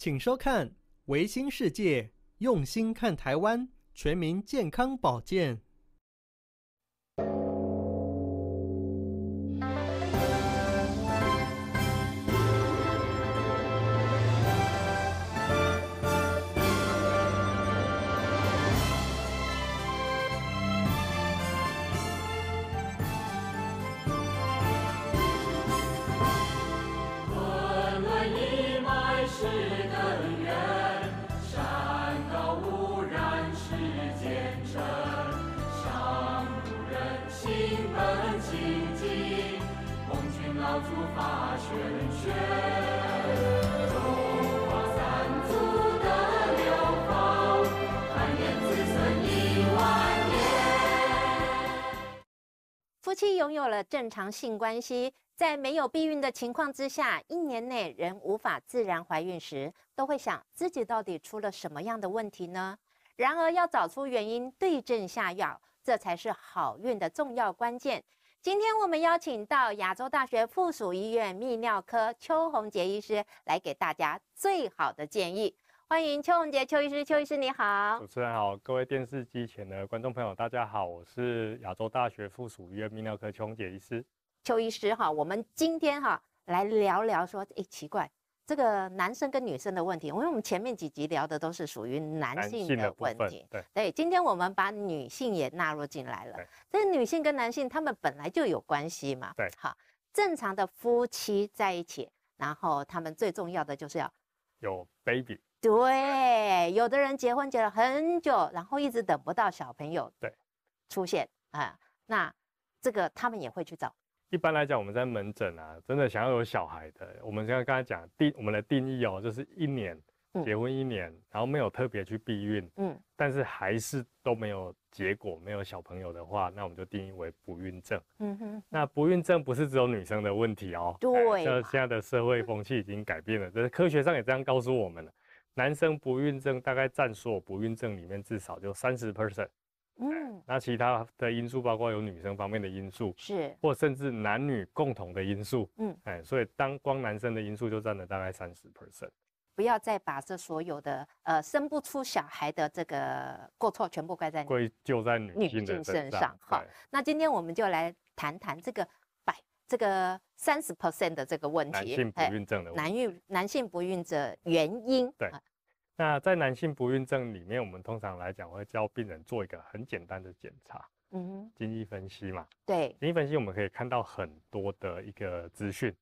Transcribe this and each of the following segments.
请收看《维新世界》，用心看台湾全民健康保健。夫妻拥有了正常性关系，在没有避孕的情况之下，一年内仍无法自然怀孕时，都会想自己到底出了什么样的问题呢？然而，要找出原因，对症下药，这才是好孕的重要关键。今天，我们邀请到亚洲大学附属医院泌尿科邱宏杰医师来给大家最好的建议。欢迎邱红杰邱医师，邱医师你好，主持人好，各位电视机前的观众朋友大家好，我是亚洲大学附属医院泌尿科邱红杰医师。邱医师哈，我们今天哈来聊聊说，哎奇怪，这个男生跟女生的问题，因为我们前面几集聊的都是属于男性的问题，对对，今天我们把女性也纳入进来了，这女性跟男性他们本来就有关系嘛，对哈，正常的夫妻在一起，然后他们最重要的就是要有 baby。对，有的人结婚结了很久，然后一直等不到小朋友对出现啊，那这个他们也会去找。一般来讲，我们在门诊啊，真的想要有小孩的，我们像刚才讲定，我们的定义哦，就是一年结婚一年，然后没有特别去避孕，嗯，但是还是都没有结果，没有小朋友的话，那我们就定义为不孕症。嗯哼，那不孕症不是只有女生的问题哦，对，像现在的社会风气已经改变了，这科学上也这样告诉我们了。男生不孕症大概占所有不孕症里面至少就三十 percent，嗯，那其他的因素包括有女生方面的因素，是，或甚至男女共同的因素，嗯，哎，所以当光男生的因素就占了大概三十 percent，不要再把这所有的呃生不出小孩的这个过错全部怪在，归咎在女性身上，好，那今天我们就来谈谈这个。这个三十 percent 的这个问题，男性不孕症的男孕男性不孕症原因。对，那在男性不孕症里面，我们通常来讲会教病人做一个很简单的检查，嗯，哼，经济分析嘛。对，经济分析我们可以看到很多的一个资讯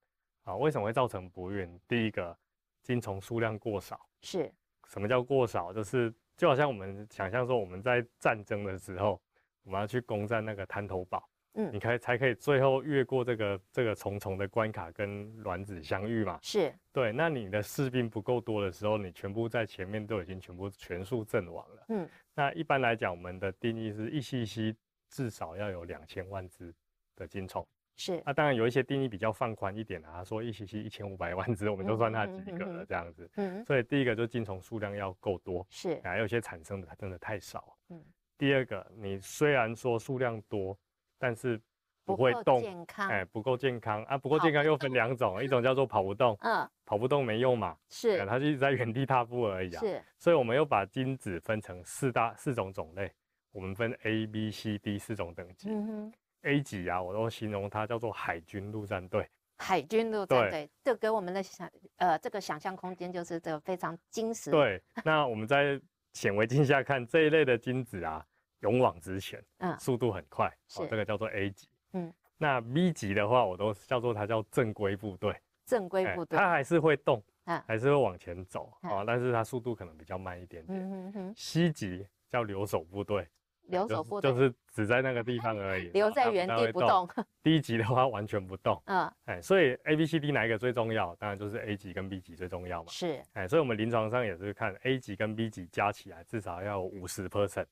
啊，为什么会造成不孕？第一个，精虫数量过少。是。什么叫过少？就是就好像我们想象说，我们在战争的时候，我们要去攻占那个滩头堡。嗯，你以才可以最后越过这个这个重重的关卡，跟卵子相遇嘛？是，对。那你的士兵不够多的时候，你全部在前面都已经全部全数阵亡了。嗯，那一般来讲，我们的定义是一吸吸至少要有两千万只的精虫。是，那当然有一些定义比较放宽一点啊，说一吸吸一千五百万只，我们就算它及格了这样子。嗯，所以第一个就是精虫数量要够多。是，还有一些产生的它真的太少。嗯，第二个，你虽然说数量多。但是不会动，哎，不够健康啊！不够健康又分两种，一种叫做跑不动，嗯，跑不动没用嘛，是，它就一直在原地踏步而已。是，所以我们又把精子分成四大四种种类，我们分 A、B、C、D 四种等级。嗯哼，A 级啊，我都形容它叫做海军陆战队。海军陆战队，这给我们的想，呃，这个想象空间就是这个非常精实。对，那我们在显微镜下看这一类的精子啊。勇往直前，嗯，速度很快，哦，这个叫做 A 级，嗯，那 B 级的话，我都叫做它叫正规部队，正规部队，它还是会动，还是会往前走啊，但是它速度可能比较慢一点点。嗯 c 级叫留守部队，留守部队就是只在那个地方而已，留在原地不动。D 级的话完全不动，嗯，哎，所以 A、B、C、D 哪一个最重要？当然就是 A 级跟 B 级最重要嘛，是，哎，所以我们临床上也是看 A 级跟 B 级加起来至少要五十 percent。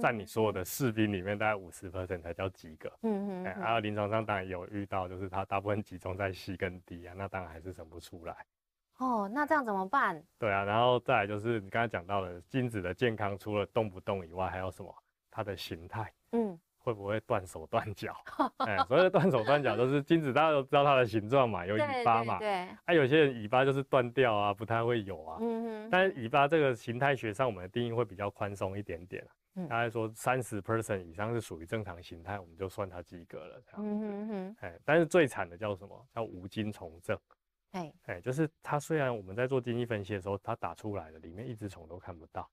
在你所有的士兵里面，大概五十 percent 才叫及格。嗯嗯。还有临床上当然有遇到，就是它大部分集中在膝跟底啊，那当然还是生不出来。哦，那这样怎么办？对啊，然后再来就是你刚才讲到的精子的健康，除了动不动以外，还有什么？它的形态。嗯。会不会断手断脚？哎，所谓的断手断脚都是精子，大家都知道它的形状嘛，有尾巴嘛。对。啊，有些人尾巴就是断掉啊，不太会有啊。嗯哼。但尾巴这个形态学上，我们的定义会比较宽松一点点。大概说三十 percent 以上是属于正常形态，我们就算他及格了。这样，但是最惨的叫什么叫无精虫症？哎，就是它虽然我们在做经济分析的时候，它打出来的里面一只虫都看不到。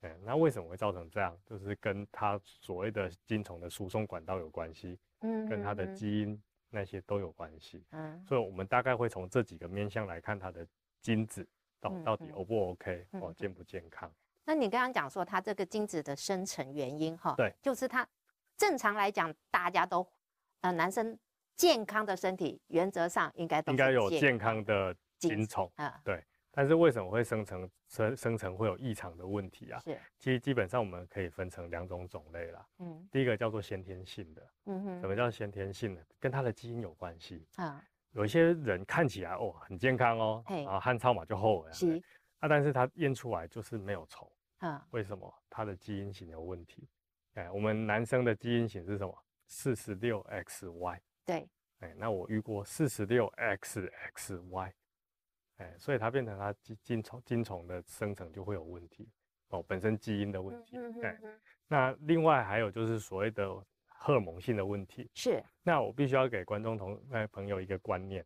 哎，那为什么会造成这样？就是跟它所谓的精虫的输送管道有关系，跟它的基因那些都有关系。嗯，所以我们大概会从这几个面向来看它的精子到到底 O 不 OK，哦，健不健康？那你刚刚讲说它这个精子的生成原因哈，对，就是它正常来讲，大家都呃男生健康的身体原则上应该都应该有健康的精虫啊，对。但是为什么会生成生生成会有异常的问题啊？是，其实基本上我们可以分成两种种类啦。嗯，第一个叫做先天性的，嗯哼，什么叫先天性的？跟他的基因有关系啊。有一些人看起来哦很健康哦，啊，汗超马就厚了。啊，但是他验出来就是没有虫，啊，为什么？他的基因型有问题。哎，我们男生的基因型是什么？四十六 XY。对。哎，那我遇过四十六 XXY，哎，所以它变成它精精虫精虫的生成就会有问题哦，本身基因的问题。嗯那另外还有就是所谓的荷尔蒙性的问题。是。那我必须要给观众同哎朋友一个观念。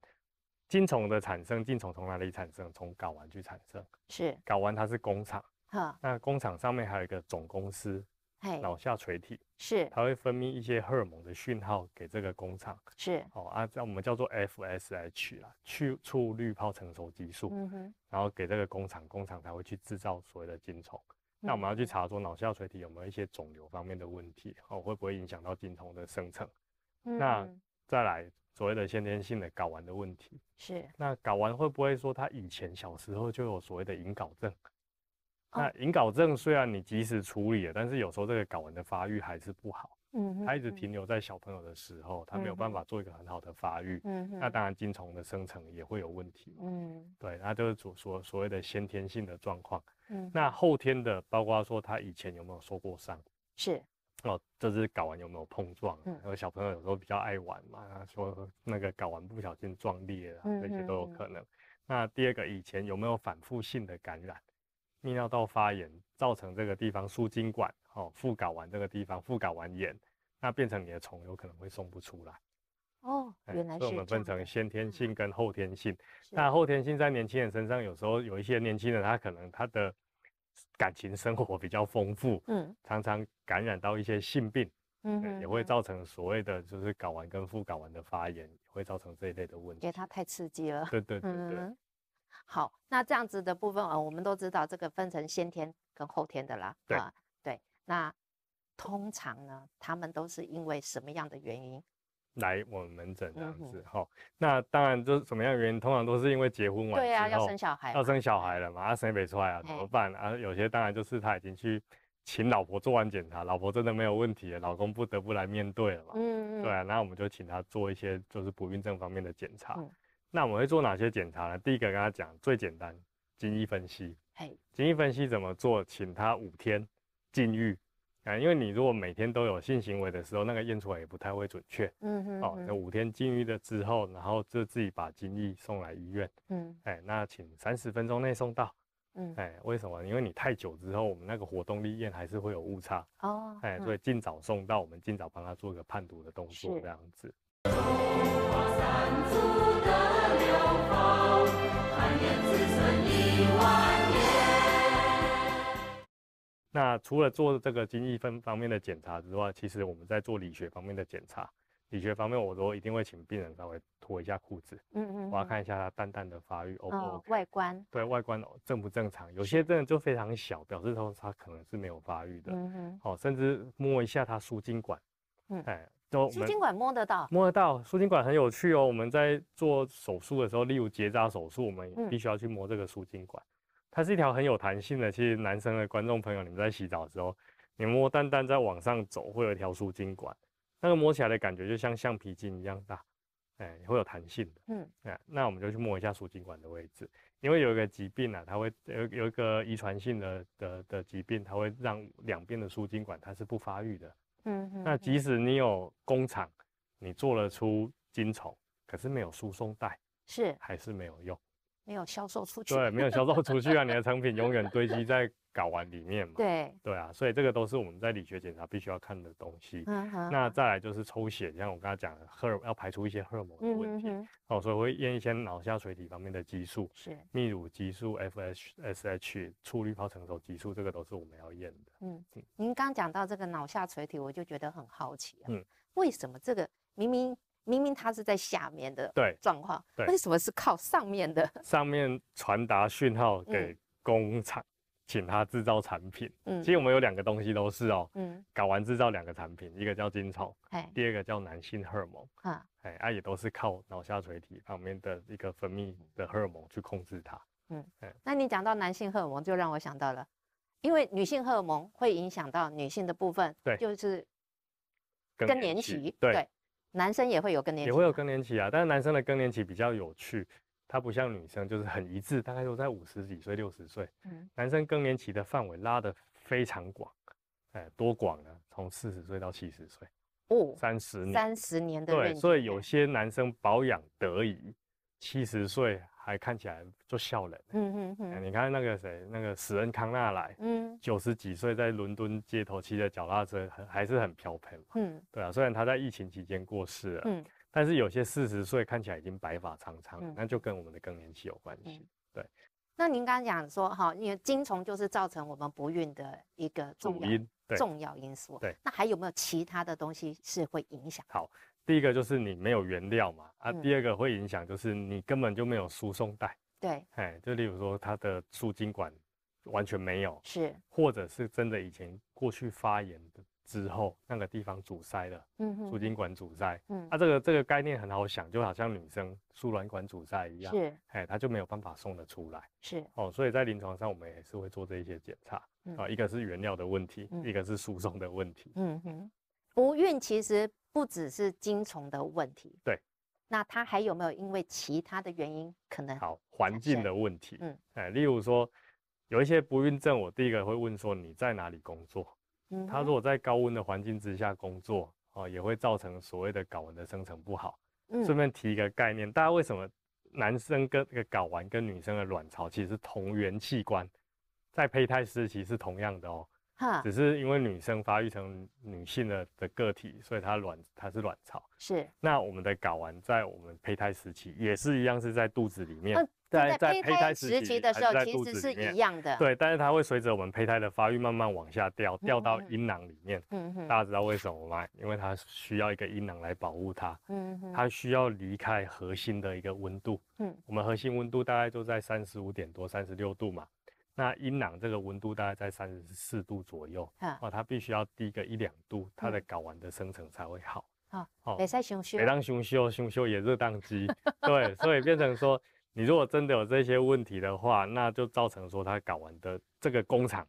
精虫的产生，精虫从哪里产生？从睾丸去产生。是，睾丸它是工厂。哈，那工厂上面还有一个总公司，嘿，脑下垂体是，它会分泌一些荷尔蒙的讯号给这个工厂。是，哦，啊，叫我们叫做 FSH 啦，去促滤泡成熟激素，嗯哼，然后给这个工厂，工厂才会去制造所谓的精虫。那我们要去查说脑下垂体有没有一些肿瘤方面的问题，哦，会不会影响到精虫的生成？那再来。所谓的先天性的睾丸的问题是，那睾丸会不会说他以前小时候就有所谓的隐睾症？那隐睾症虽然你及时处理了，但是有时候这个睾丸的发育还是不好。嗯，他一直停留在小朋友的时候，他没有办法做一个很好的发育。嗯，那当然精虫的生成也会有问题。嗯，对，那就是所所所谓的先天性的状况。嗯，那后天的包括说他以前有没有受过伤？是。哦，就是睾丸有没有碰撞？然后小朋友有时候比较爱玩嘛，说那个睾丸不小心撞裂了，这些都有可能。那第二个，以前有没有反复性的感染，泌尿道发炎，造成这个地方输精管哦，副睾丸这个地方副睾丸炎，那变成你的虫有可能会送不出来。哦，原来是所以我们分成先天性跟后天性。那后天性在年轻人身上，有时候有一些年轻人他可能他的。感情生活比较丰富，嗯，常常感染到一些性病，嗯，也会造成所谓的就是睾丸跟副睾丸的发炎，会造成这一类的问题。因为它太刺激了。对对 对对。好，那这样子的部分啊，我们都知道这个分成先天跟后天的啦。啊，对。那通常呢，他们都是因为什么样的原因？来我们门诊这样子，好，那当然就是什么样的原因，通常都是因为结婚晚，对后要生小孩，要生小孩了嘛，啊，生没出来怎么办？啊，有些当然就是他已经去请老婆做完检查，老婆真的没有问题，老公不得不来面对了嘛。嗯，对，啊，那我们就请他做一些就是不孕症方面的检查。那我们会做哪些检查呢？第一个跟他讲最简单，精液分析。嘿，精液分析怎么做？请他五天禁欲。啊，因为你如果每天都有性行为的时候，那个验出来也不太会准确。嗯哼。哦，那五天禁欲了之后，然后就自己把精液送来医院。嗯。哎，那请三十分钟内送到。嗯。哎，为什么？因为你太久之后，我们那个活动力验还是会有误差。哦。哎，所以尽早送到，我们尽早帮他做一个判读的动作，这样子。那除了做这个精液分方面的检查之外，其实我们在做理学方面的检查。理学方面，我都一定会请病人稍微脱一下裤子，嗯嗯，我要看一下他蛋蛋的发育哦，外观，对，外观正不正常？有些真的就非常小，表示说他可能是没有发育的。嗯嗯，哦，甚至摸一下他输精管，嗯，哎，输精管摸得到？摸得到，输精管很有趣哦。我们在做手术的时候，例如结扎手术，我们必须要去摸这个输精管。它是一条很有弹性的。其实，男生的观众朋友，你们在洗澡的时候，你摸蛋蛋在往上走，会有一条输精管，那个摸起来的感觉就像橡皮筋一样大，哎，会有弹性的。嗯，哎，那我们就去摸一下输精管的位置，因为有一个疾病啊，它会有有一个遗传性的的的疾病，它会让两边的输精管它是不发育的。嗯嗯。那即使你有工厂，你做了出精虫，可是没有输送带，是还是没有用。没有销售出去，对，没有销售 出去啊！你的成品永远堆积在睾丸里面嘛？对，对啊，所以这个都是我们在理学检查必须要看的东西。嗯那再来就是抽血，像我刚才讲，荷尔要排除一些荷尔蒙的问题，哦，所以会验一些脑下垂体方面的激素，泌乳激素、FSH、促滤泡成熟激素，这个都是我们要验的。嗯，您刚讲到这个脑下垂体，我就觉得很好奇，嗯，为什么这个明明？明明它是在下面的状况，为什么是靠上面的？上面传达讯号给工厂，请它制造产品。嗯，其实我们有两个东西都是哦，嗯，搞完制造两个产品，一个叫精虫，第二个叫男性荷尔蒙。啊，哎，它也都是靠脑下垂体旁边的一个分泌的荷尔蒙去控制它。嗯，哎，那你讲到男性荷尔蒙，就让我想到了，因为女性荷尔蒙会影响到女性的部分，对，就是更年期。对。男生也会有更年期，也会有更年期啊，但是男生的更年期比较有趣，他不像女生就是很一致，大概都在五十几岁、六十岁。嗯，男生更年期的范围拉得非常广，哎，多广呢？从四十岁到七十岁，哦，三十年三十年的对，所以有些男生保养得宜，七十岁。还看起来就笑人，嗯嗯、哼，你看那个谁，那个史恩康纳莱，嗯，九十几岁在伦敦街头骑着脚踏车，很还是很飘飘嘛，嗯，对啊，虽然他在疫情期间过世了，嗯，但是有些四十岁看起来已经白发苍苍，那就跟我们的更年期有关系，对。那您刚刚讲说哈，因为精虫就是造成我们不孕的一个重要因。重要因素，对。那还有没有其他的东西是会影响？好。第一个就是你没有原料嘛，啊，第二个会影响就是你根本就没有输送带，对，哎，就例如说它的输精管完全没有，是，或者是真的以前过去发炎的之后那个地方阻塞了，嗯哼，输精管阻塞，嗯，那这个这个概念很好想，就好像女生输卵管阻塞一样，是，哎，它就没有办法送的出来，是，哦，所以在临床上我们也是会做这些检查啊，一个是原料的问题，一个是输送的问题，嗯哼，不孕其实。不只是精虫的问题，对，那他还有没有因为其他的原因可能？好，环境的问题，嗯，哎，例如说有一些不孕症，我第一个会问说你在哪里工作？嗯，他如果在高温的环境之下工作，哦，也会造成所谓的睾丸的生成不好。顺便提一个概念，大家为什么男生跟那个睾丸跟女生的卵巢其实是同源器官，在胚胎时期是同样的哦。只是因为女生发育成女性的的个体，所以它卵它是卵巢。是。那我们的睾丸在我们胚胎时期也是一样是在肚子里面，在在胚胎时期的时候其实是一样的。对，但是它会随着我们胚胎的发育慢慢往下掉，掉到阴囊里面。嗯嗯。大家知道为什么吗？因为它需要一个阴囊来保护它。嗯哼。它需要离开核心的一个温度。嗯。我们核心温度大概就在三十五点多、三十六度嘛。那阴囊这个温度大概在三十四度左右，啊，它必须要低个一两度，它的睾丸的生成才会好。好，未使雄修，每当雄休，雄休也热宕机。对，所以变成说，你如果真的有这些问题的话，那就造成说它睾丸的这个工厂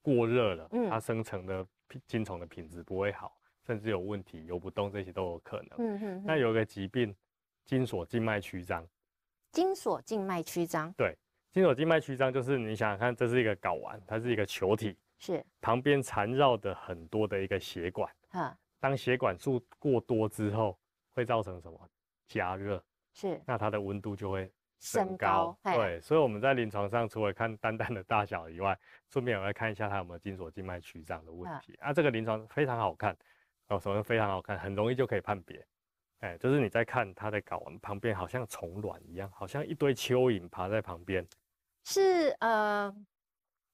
过热了，它生成的精虫的品质不会好，甚至有问题，游不动，这些都有可能。嗯哼。那有个疾病，精索静脉曲张。精索静脉曲张。对。筋索静脉曲张就是你想想看，这是一个睾丸，它是一个球体，是旁边缠绕的很多的一个血管。哈，当血管数过多之后，会造成什么？加热是，那它的温度就会升高。对，所以我们在临床上除了看蛋蛋的大小以外，顺便我来看一下它有没有筋索静脉曲张的问题。啊，这个临床非常好看，哦，首先非常好看，很容易就可以判别。哎，就是你在看它的睾丸旁边，好像虫卵一样，好像一堆蚯蚓爬在旁边。是呃，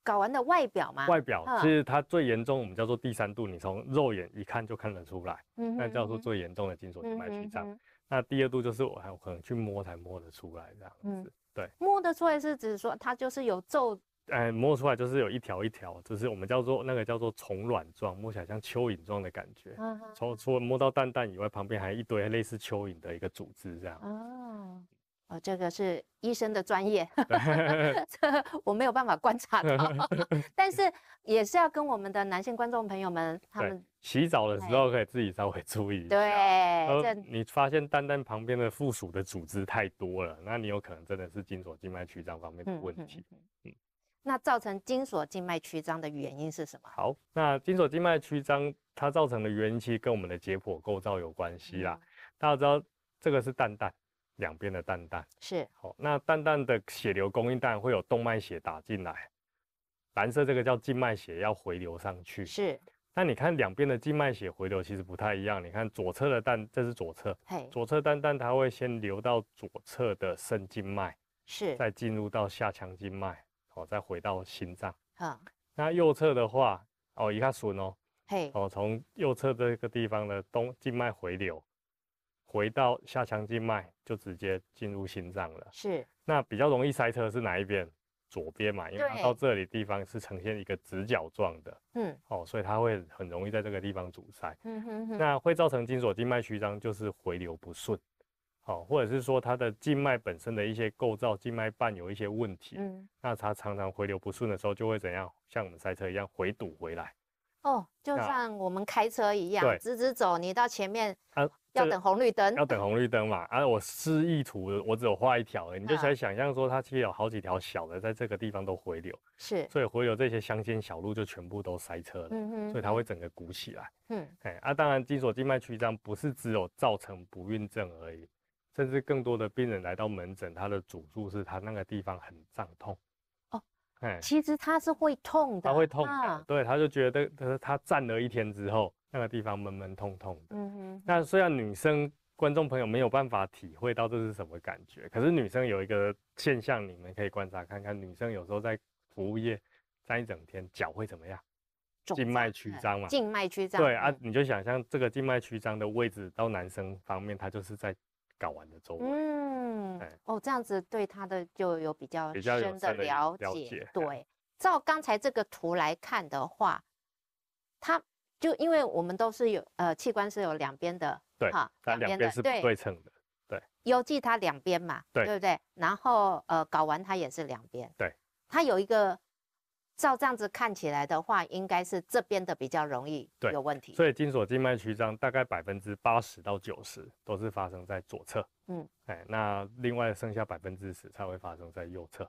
睾丸的外表吗？外表其实它最严重，我们叫做第三度，你从肉眼一看就看得出来，嗯、那叫做最严重的精索静脉曲张。那第二度就是我还有可能去摸才摸得出来这样子。对，摸得出来是指说它就是有皱，嗯，摸出来就是有一条一条，就是我们叫做那个叫做虫卵状，摸起来像蚯蚓状的感觉。从除了摸到蛋蛋以外，旁边还一堆类似蚯蚓的一个组织这样。哦。哦，这个是医生的专业，这我没有办法观察到，但是也是要跟我们的男性观众朋友们，他们洗澡的时候可以自己稍微注意一下。对，你发现蛋蛋旁边的附属的组织太多了，那你有可能真的是精索静脉曲张方面的问题。嗯，那造成精索静脉曲张的原因是什么？好，那精索静脉曲张它造成的元实跟我们的解剖构造有关系啦。大家知道这个是蛋蛋。两边的蛋蛋是好，那蛋蛋的血流供应蛋会有动脉血打进来，蓝色这个叫静脉血要回流上去是。那你看两边的静脉血回流其实不太一样，你看左侧的蛋，这是左侧，嘿，左侧蛋蛋它会先流到左侧的肾静脉，是，再进入到下腔静脉，哦，再回到心脏。啊，那右侧的话，哦，一看损哦，嘿，哦，从右侧这个地方的动静脉回流。回到下腔静脉就直接进入心脏了。是，那比较容易塞车是哪一边？左边嘛，因为它到这里地方是呈现一个直角状的，嗯，哦，所以它会很容易在这个地方阻塞。嗯哼哼。那会造成静索静脉曲张，就是回流不顺，好，或者是说它的静脉本身的一些构造，静脉瓣有一些问题。嗯，那它常常回流不顺的时候，就会怎样？像我们塞车一样，回堵回来。哦，就像我们开车一样，直直走，你到前面要等红绿灯，要等红绿灯嘛。啊，我示意图我只有画一条，你就可以想象说它其实有好几条小的，在这个地方都回流，是，所以回流这些乡间小路就全部都塞车了，所以它会整个鼓起来。嗯，哎，啊，当然，精索静脉曲张不是只有造成不孕症而已，甚至更多的病人来到门诊，他的主诉是他那个地方很胀痛。其实他是会痛的，他会痛的，对，他就觉得，他他站了一天之后，那个地方闷闷痛痛的。嗯哼。那虽然女生观众朋友没有办法体会到这是什么感觉，可是女生有一个现象，你们可以观察看看，女生有时候在服务业站一整天，脚会怎么样？静脉曲张嘛。静脉曲张。对啊，你就想象这个静脉曲张的位置到男生方面，他就是在。睾丸的周围，嗯，哦，这样子对它的就有比较深的了解。对，照刚才这个图来看的话，它就因为我们都是有呃器官是有两边的，对哈，两边是不对称的，对，邮寄它两边嘛，对不对？然后呃，睾丸它也是两边，对，它有一个。照这样子看起来的话，应该是这边的比较容易有问题。所以，金锁静脉曲张大概百分之八十到九十都是发生在左侧。嗯，哎，那另外剩下百分之十才会发生在右侧。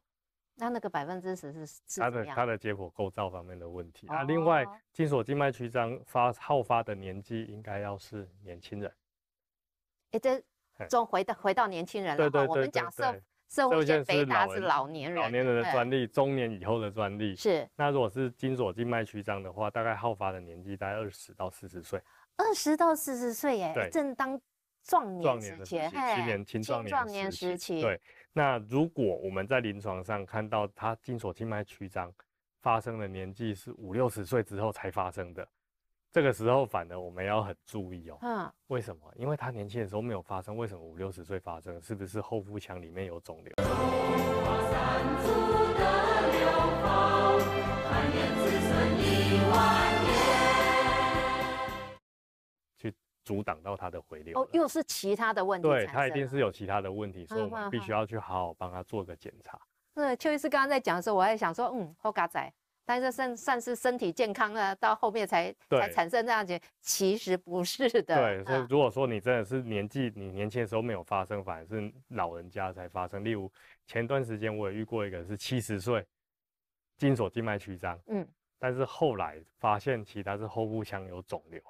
那那个百分之十是它的它的结果构造方面的问题。那另外，金锁静脉曲张发好发的年纪应该要是年轻人。哎，这总回到回到年轻人了對。我们假设。这不它是老年人，老年人的专利，中年以后的专利。是，那如果是筋索静脉曲张的话，大概好发的年纪在二十到四十岁。二十到四十岁，耶，正当壮年，壮年时期，青年、青壮年时期。对，那如果我们在临床上看到他筋索静脉曲张发生的年纪是五六十岁之后才发生的。这个时候，反而我们要很注意哦。嗯。为什么？因为他年轻的时候没有发生，为什么五六十岁发生？是不是后腹腔里面有肿瘤？去阻挡到它的回流。哦，又是其他的问题。对，他一定是有其他的问题，所以我们必须要去好好帮他做个检查。那邱医师刚刚在讲的时候，我还想说，嗯，好嘎仔。但是算算是身体健康啊，到后面才才产生这样子，其实不是的。对，所以如果说你真的是年纪，你年轻的时候没有发生，反而是老人家才发生。例如前段时间我也遇过一个，是七十岁，颈锁静脉曲张，嗯，但是后来发现其他是后腹腔有肿瘤。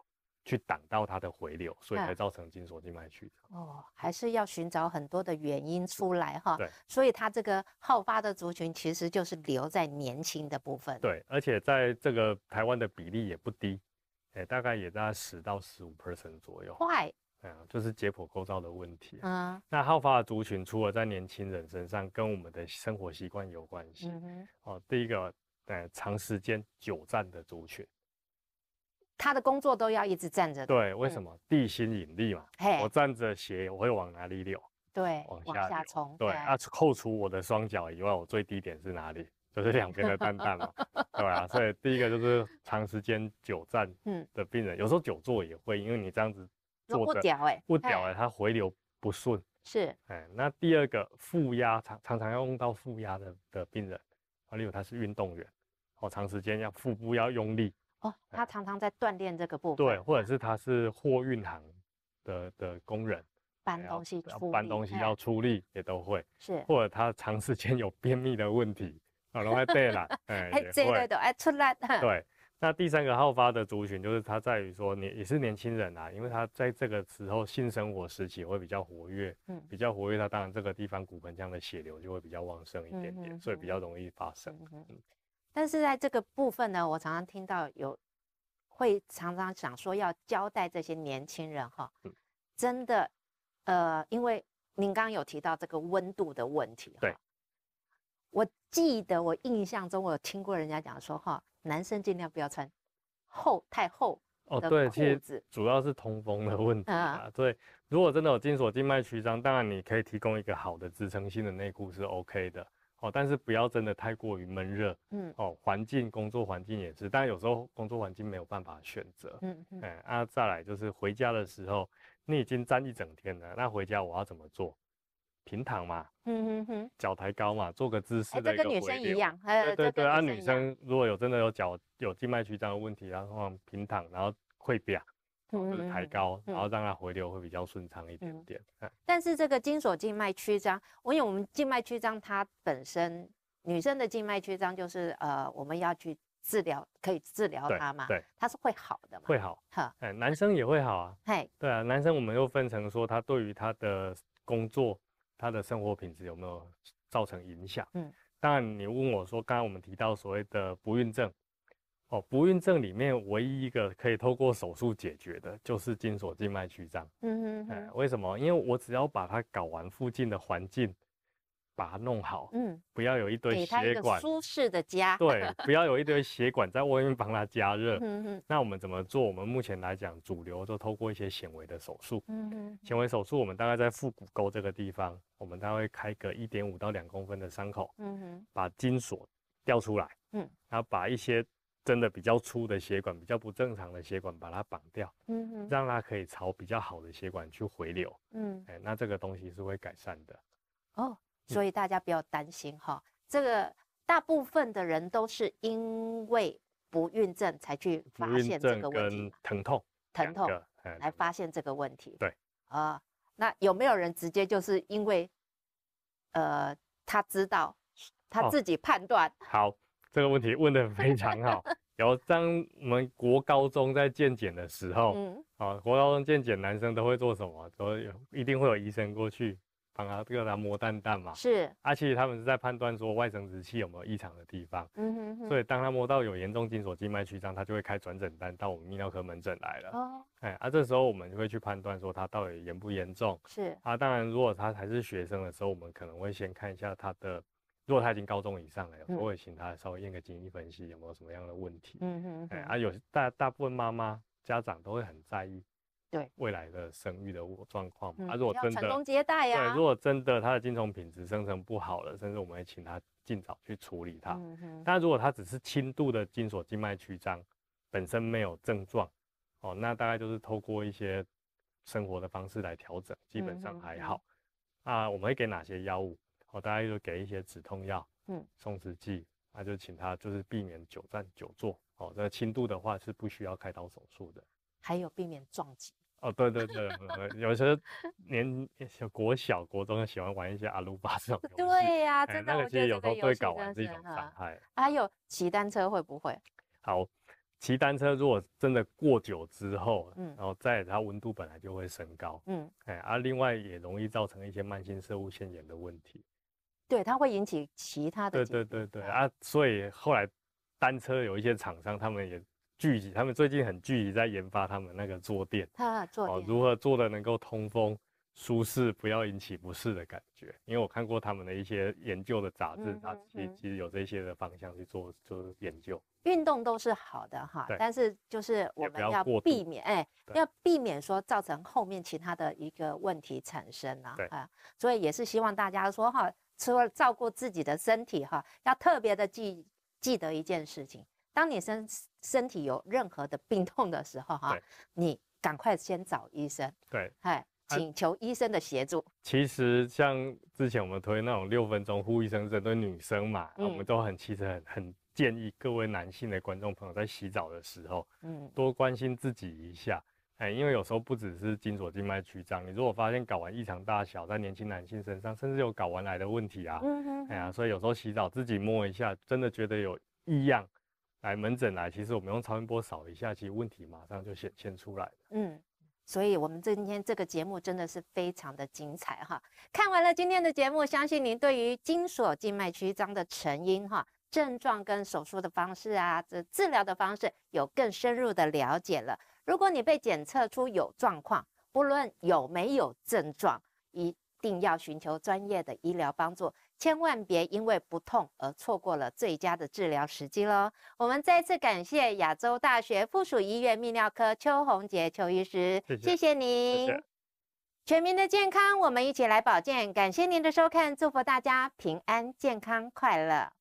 去挡到它的回流，所以才造成金锁静脉曲张。哦，还是要寻找很多的原因出来哈。对，所以它这个好发的族群其实就是留在年轻的部分。对，而且在这个台湾的比例也不低，哎，大概也在十到十五 percent 左右。坏，就是解剖构造的问题。嗯，那好发的族群除了在年轻人身上，跟我们的生活习惯有关系。哦，第一个，哎，长时间久站的族群。他的工作都要一直站着，对，为什么？地心引力嘛。我站着斜，我会往哪里流？对，往下冲。对，啊，扣除我的双脚以外，我最低点是哪里？就是两边的蛋蛋嘛，对啊，所以第一个就是长时间久站，嗯，的病人，有时候久坐也会，因为你这样子，坐不屌哎，不屌哎，它回流不顺。是。哎，那第二个负压常常常要用到负压的的病人，例如他是运动员，哦，长时间要腹部要用力。哦，他常常在锻炼这个部分，对，或者是他是货运行的的工人，搬东西要搬东西要出力也都会，是，或者他长时间有便秘的问题，可能会背了，哎，这会，对对对，哎，出力，对。那第三个好发的族群就是他在于说，你也是年轻人啊，因为他在这个时候性生活时期会比较活跃，嗯，比较活跃，他当然这个地方骨盆腔的血流就会比较旺盛一点点，所以比较容易发生。嗯但是在这个部分呢，我常常听到有，会常常想说要交代这些年轻人哈，真的，呃，因为您刚刚有提到这个温度的问题，对，我记得我印象中我有听过人家讲说哈，男生尽量不要穿厚太厚哦，对，其子主要是通风的问题啊，对，如果真的有金索静脉曲张，当然你可以提供一个好的支撑性的内裤是 OK 的。哦，但是不要真的太过于闷热，嗯，哦，环境工作环境也是，但有时候工作环境没有办法选择，嗯嗯，哎，啊，再来就是回家的时候，你已经站一整天了，那回家我要怎么做？平躺嘛，嗯哼哼，脚抬高嘛，做个姿势的，这女生一样，对对对，啊，女生如果有真的有脚有静脉曲张的问题，然后平躺，然后会瘪。就是抬高，然后让它回流会比较顺畅一点点。但是这个精索静脉曲张，因为我们静脉曲张它本身，女生的静脉曲张就是呃，我们要去治疗，可以治疗它嘛？对，它是会好的嘛？会好。哈，哎，男生也会好啊？嘿，对啊，男生我们又分成说，他对于他的工作、他的生活品质有没有造成影响？嗯，当然你问我说，刚刚我们提到所谓的不孕症。哦，不孕症里面唯一一个可以透过手术解决的，就是金锁静脉曲张。嗯哼，哎，为什么？因为我只要把它搞完附近的环境，把它弄好。嗯，不要有一堆血管。舒适的家。对，不要有一堆血管在外面帮它加热。嗯哼，那我们怎么做？我们目前来讲，主流就透过一些显微的手术。嗯哼，显微手术，我们大概在腹股沟这个地方，我们大会开个一点五到两公分的伤口。嗯哼，把金锁掉出来。嗯，然后把一些。真的比较粗的血管，比较不正常的血管，把它绑掉，嗯，让它可以朝比较好的血管去回流，嗯，哎，那这个东西是会改善的。哦，所以大家不要担心哈，这个大部分的人都是因为不孕症才去发现这个问题，疼痛，疼痛，来发现这个问题，对，啊，那有没有人直接就是因为，呃，他知道他自己判断好。这个问题问的非常好。然后，当我们国高中在健检的时候，嗯，啊，国高中健检男生都会做什么？都有一定会有医生过去帮他这个来摸蛋蛋嘛。是。啊，其实他们是在判断说外生殖器有没有异常的地方。嗯哼。所以当他摸到有严重精索静脉曲张，他就会开转诊单到我们泌尿科门诊来了。哦。哎，啊，这时候我们就会去判断说他到底严不严重。是。啊，当然，如果他还是学生的时候，我们可能会先看一下他的。如果他已经高中以上了，有时候会请他稍微验个基因分析，有没有什么样的问题？嗯哼。哎，啊，有大大部分妈妈家长都会很在意，对未来的生育的状况嘛。啊，如果真的，接呀。对，如果真的他的精虫品质生成不好了，甚至我们会请他尽早去处理它。嗯哼。但如果他只是轻度的精索静脉曲张，本身没有症状，哦，那大概就是透过一些生活的方式来调整，基本上还好。啊，我们会给哪些药物？哦，大家就给一些止痛药，嗯，松弛剂，那就请他就是避免久站久坐。哦，那轻度的话是不需要开刀手术的。还有避免撞击。哦，对对对，有有候年小国小国中喜欢玩一些阿鲁巴这种游戏。对呀，真的。那个其实有时候会搞完这种伤害。还有骑单车会不会？好，骑单车如果真的过久之后，嗯，再它温度本来就会升高，嗯，哎，啊，另外也容易造成一些慢性射物腺炎的问题。对，它会引起其他的。对对对对啊！所以后来，单车有一些厂商，他们也聚集，他们最近很聚集在研发他们那个坐垫啊，坐垫如何做的能够通风、舒适，不要引起不适的感觉。因为我看过他们的一些研究的杂志，啊，其实其实有这些的方向去做做研究。运动都是好的哈，但是就是我们要避免，哎，要避免说造成后面其他的一个问题产生啊。啊，所以也是希望大家说哈。除了照顾自己的身体哈，要特别的记记得一件事情：，当你身身体有任何的病痛的时候哈，你赶快先找医生，对，嗨。请求医生的协助。其实像之前我们推那种六分钟呼一生，针对女生嘛，我们都很其倡，很建议各位男性的观众朋友在洗澡的时候，嗯，多关心自己一下。哎，因为有时候不只是精索静脉曲张，你如果发现睾丸异常大小，在年轻男性身上，甚至有睾丸癌的问题啊。嗯哼。哎呀，所以有时候洗澡自己摸一下，真的觉得有异样，来门诊来，其实我们用超音波扫一下，其实问题马上就显现出来了。嗯，所以我们今天这个节目真的是非常的精彩哈。看完了今天的节目，相信您对于精索静脉曲张的成因哈、症状跟手术的方式啊、这治疗的方式有更深入的了解了。如果你被检测出有状况，不论有没有症状，一定要寻求专业的医疗帮助，千万别因为不痛而错过了最佳的治疗时机喽。我们再次感谢亚洲大学附属医院泌尿科邱宏杰邱医师，谢谢您。全民的健康，我们一起来保健。感谢您的收看，祝福大家平安、健康、快乐。